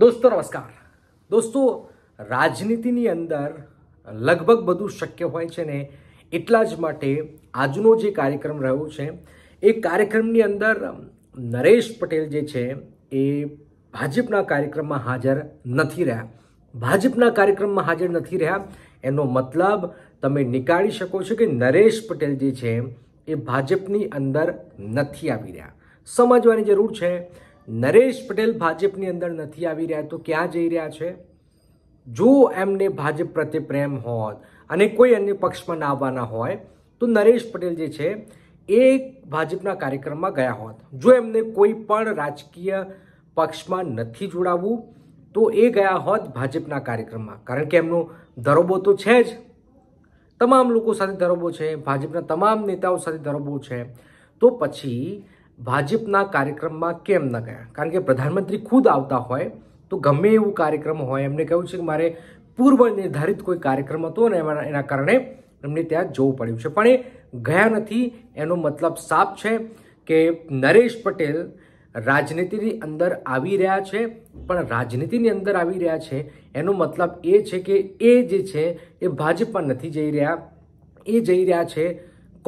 દોસ્તો નમસ્કાર દોસ્તો રાજનીતિની અંદર લગભગ બધું શક્ય હોય છે ને એટલા જ માટે આજનો જે કાર્યક્રમ રહ્યો છે એ કાર્યક્રમની અંદર નરેશ પટેલ જે છે એ ભાજપના કાર્યક્રમમાં હાજર નથી રહ્યા ભાજપના કાર્યક્રમમાં હાજર નથી રહ્યા એનો મતલબ તમે નીકાળી શકો છો કે નરેશ પટેલ જે છે એ ભાજપની અંદર નથી આવી રહ્યા સમજવાની જરૂર છે નરેશ પટેલ ભાજપની અંદર નથી આવી રહ્યા તો ક્યાં જઈ રહ્યા છે જો એમને ભાજપ પ્રત્યે પ્રેમ હોત અને કોઈ અન્ય પક્ષમાં ના આવવાના હોય તો નરેશ પટેલ જે છે એ ભાજપના કાર્યક્રમમાં ગયા હોત જો એમને કોઈ પણ રાજકીય પક્ષમાં નથી જોડાવવું તો એ ગયા હોત ભાજપના કાર્યક્રમમાં કારણ કે એમનો ધરોબો તો છે જ તમામ લોકો સાથે ધરોબો છે ભાજપના તમામ નેતાઓ સાથે ધરોબો છે તો પછી ભાજપના કાર્યક્રમમાં કેમ ન ગયા કારણ કે પ્રધાનમંત્રી ખુદ આવતા હોય તો ગમે એવું કાર્યક્રમ હોય એમને કહ્યું છે કે મારે પૂર્વ નિર્ધારિત કોઈ કાર્યક્રમ હતો ને એના કારણે એમને ત્યાં જવું પડ્યું છે પણ એ ગયા નથી એનો મતલબ સાફ છે કે નરેશ પટેલ રાજનીતિની અંદર આવી રહ્યા છે પણ રાજનીતિની અંદર આવી રહ્યા છે એનો મતલબ એ છે કે એ જે છે એ ભાજપમાં નથી જઈ રહ્યા એ જઈ રહ્યા છે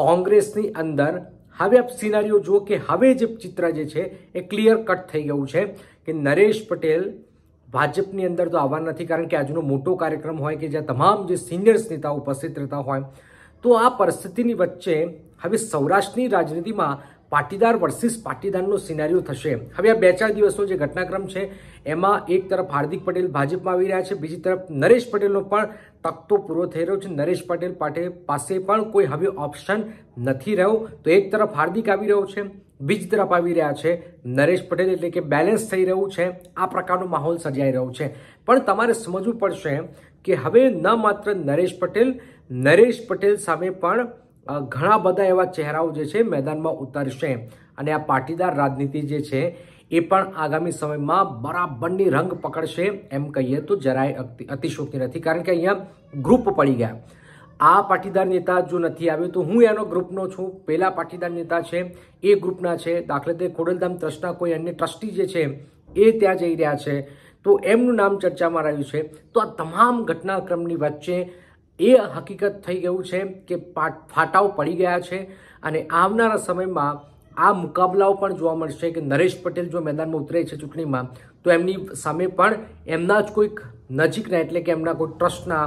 કોંગ્રેસની અંદર હવે આપ સિનારીઓ જુઓ કે હવે જે ચિત્ર જે છે એ ક્લિયર કટ થઈ ગયું છે કે નરેશ પટેલ ભાજપની અંદર તો આવવા નથી કારણ કે આજનો મોટો કાર્યક્રમ હોય કે જ્યાં તમામ જે સિનિયર્સ નેતાઓ ઉપસ્થિત રહેતા હોય તો આ પરિસ્થિતિની વચ્ચે હવે સૌરાષ્ટ્રની રાજનીતિમાં પાટીદાર વર્સિસ પાટીદારનો સિનારીઓ થશે હવે આ બે ચાર દિવસનો જે ઘટનાક્રમ છે એમાં એક તરફ હાર્દિક પટેલ ભાજપમાં આવી રહ્યા છે બીજી તરફ નરેશ પટેલનો પણ તકતો પૂરો થઈ રહ્યો છે નરેશ પટેલ પાસે પણ કોઈ હવે ઓપ્શન નથી રહ્યો તો એક તરફ હાર્દિક આવી રહ્યો છે બીજી તરફ આવી રહ્યા છે નરેશ પટેલ એટલે કે બેલેન્સ થઈ રહ્યું છે આ પ્રકારનો માહોલ સર્જાઈ રહ્યો છે પણ તમારે સમજવું પડશે કે હવે ન માત્ર નરેશ પટેલ નરેશ પટેલ સામે પણ ઘણા બધા એવા ચહેરાઓ જે છે મેદાનમાં ઉતરશે અને આ પાટીદાર રાજનીતિ જે છે એ પણ આગામી સમયમાં બરાબરની રંગ પકડશે એમ કહીએ તો જરાય અતિશોક્તિ નથી કારણ કે અહીંયા ગ્રુપ પડી ગયા આ પાટીદાર નેતા જો નથી આવ્યો તો હું એનો ગ્રુપનો છું પહેલા પાટીદાર નેતા છે એ ગ્રુપના છે દાખલે તે ખોડલધામ ટ્રસ્ટના કોઈ અન્ય ટ્રસ્ટી જે છે એ ત્યાં જઈ રહ્યા છે તો એમનું નામ ચર્ચામાં રહ્યું છે તો આ તમામ ઘટનાક્રમની વચ્ચે એ હકીકત થઈ ગયું છે કે ફાટાઓ પડી ગયા છે અને આવનારા સમયમાં આ મુકાબલાઓ પણ જોવા મળશે કે નરેશ પટેલ જો મેદાનમાં ઉતરે છે ચૂંટણીમાં તો એમની સામે પણ એમના જ કોઈક નજીકના એટલે કે એમના કોઈ ટ્રસ્ટના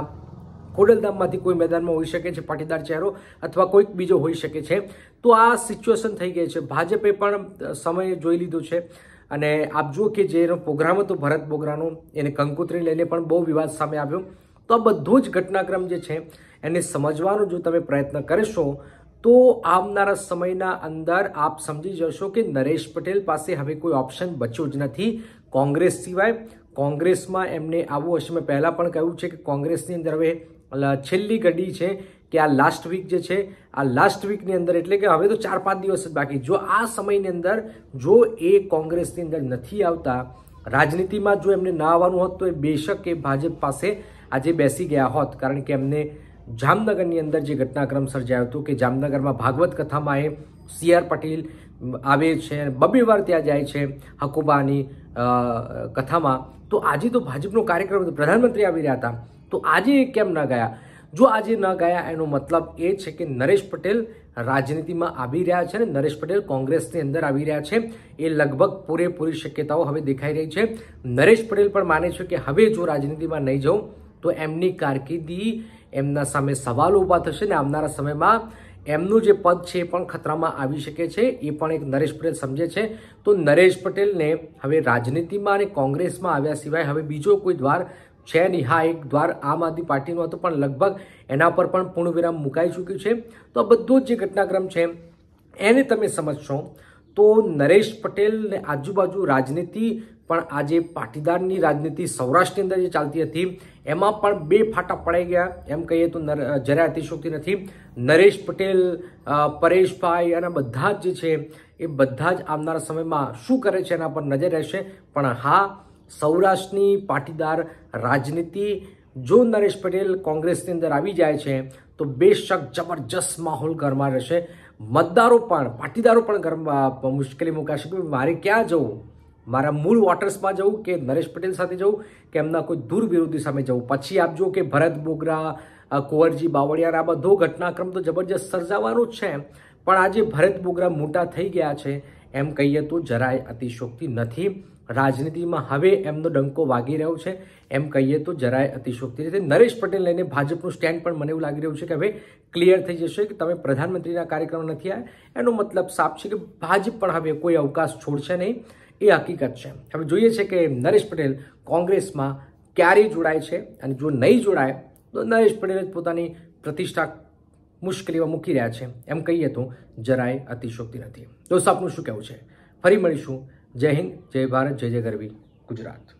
ખોડલધામમાંથી કોઈ મેદાનમાં હોઈ શકે છે પાટીદાર ચહેરો અથવા કોઈક બીજો હોઈ શકે છે તો આ સિચ્યુએશન થઈ ગઈ છે ભાજપે પણ સમય જોઈ લીધો છે અને આપ જુઓ કે જેનો પ્રોગ્રામ હતો ભરત બોગરાનો એને કંકોત્રી લઈને પણ બહુ વિવાદ સામે આવ્યો તો આ બધો જ ઘટનાક્રમ જે છે એને સમજવાનો જો તમે પ્રયત્ન કરશો તો આવનારા સમયના અંદર આપ સમજી જશો કે નરેશ પટેલ પાસે હવે કોઈ ઓપ્શન બચ્યો જ નથી કોંગ્રેસ સિવાય કોંગ્રેસમાં એમને આવું હશે મેં પહેલાં પણ કહ્યું છે કે કોંગ્રેસની અંદર હવે છેલ્લી ઘડી છે કે આ લાસ્ટ વીક જે છે આ લાસ્ટ વીકની અંદર એટલે કે હવે તો ચાર પાંચ દિવસ જ બાકી જો આ સમયની અંદર જો એ કોંગ્રેસની અંદર નથી આવતા રાજનીતિમાં જો એમને ના આવવાનું હોત તો એ બેશક એ ભાજપ પાસે આજે બેસી ગયા હોત કારણ કે એમને જામનગરની અંદર જે ઘટનાક્રમ સર્જાયો હતો કે જામનગરમાં ભાગવત કથામાં એ સી આર પટેલ આવે છે બબ્બે વાર ત્યાં જાય છે હકુબાની કથામાં તો આજે તો ભાજપનો કાર્યક્રમ પ્રધાનમંત્રી આવી રહ્યા હતા તો આજે કેમ ન ગયા જો આજે ન ગયા એનો મતલબ એ છે કે નરેશ પટેલ રાજનીતિમાં આવી રહ્યા છે અને નરેશ પટેલ કોંગ્રેસની અંદર આવી રહ્યા છે એ લગભગ પૂરેપૂરી શક્યતાઓ હવે દેખાઈ રહી છે નરેશ પટેલ પણ માને છે કે હવે જો રાજનીતિમાં નહીં જાઉં તો એમની કારકિર્દી એમના સામે સવાલ ઊભા થશે ને આવનારા સમયમાં એમનું જે પદ છે એ પણ ખતરામાં આવી શકે છે એ પણ એક નરેશ પટેલ સમજે છે તો નરેશ પટેલને હવે રાજનીતિમાં અને કોંગ્રેસમાં આવ્યા સિવાય હવે બીજો કોઈ દ્વાર છે નહીં હા એક દ્વાર આમ આદમી પાર્ટીનું હતું પણ લગભગ એના પર પણ પૂર્ણ વિરામ મુકાઈ ચૂક્યું છે તો આ બધો જ જે ઘટનાક્રમ છે એને તમે સમજશો તો નરેશ પટેલને આજુબાજુ રાજનીતિ પણ આજે પાટીદારની રાજનીતિ સૌરાષ્ટ્રની અંદર જે ચાલતી હતી એમાં પણ બે ફાટા પડાઈ ગયા એમ કહીએ તો જરા અતિશોક્તિ નથી નરેશ પટેલ પરેશભાઈ અને બધા જ જે છે એ બધા જ આવનારા સમયમાં શું કરે છે એના પર નજર રહેશે પણ હા સૌરાષ્ટ્રની પાટીદાર રાજનીતિ જો નરેશ પટેલ કોંગ્રેસની અંદર આવી જાય છે તો બેશક જબરજસ્ત માહોલ ઘરમાં રહેશે મતદારો પણ પાટીદારો પણ ગરમા મુશ્કેલી મુકાશે કે મારે ક્યાં જવું મારા મૂળ વોટર્સમાં જવું કે નરેશ પટેલ સાથે જવું કે એમના કોઈ દૂર વિરોધી સામે જવું પછી આપજો કે ભરત બોગરા કુંવરજી બાવળિયાર આ બધો ઘટનાક્રમ તો જબરજસ્ત સર્જાવાનો જ છે પણ આજે ભરત બોગરા મોટા થઈ ગયા છે એમ કહીએ તો જરાય અતિશોક્તિ નથી રાજનીતિમાં હવે એમનો ડંકો વાગી રહ્યો છે એમ કહીએ તો જરાય અતિશોક્તિ રીતે નરેશ પટેલ લઈને ભાજપનું સ્ટેન્ડ પણ મને એવું લાગી રહ્યું છે કે હવે ક્લિયર થઈ જશે કે તમે પ્રધાનમંત્રીના કાર્યક્રમ નથી આવ્યા એનો મતલબ સાફ છે કે ભાજપ પણ હવે કોઈ અવકાશ છોડશે નહીં એ હકીકત છે હવે જોઈએ છે કે નરેશ પટેલ કોંગ્રેસમાં ક્યારે જોડાય છે અને જો નહીં જોડાય તો નરેશ પટેલ જ પોતાની પ્રતિષ્ઠા મુશ્કેલીમાં મૂકી રહ્યા છે એમ કહીએ તો જરાય અતિશોક્તિ નથી તો આપનું શું કહેવું છે ફરી મળીશું જય હિન્દ જય ભારત જય જય ગરવી ગુજરાત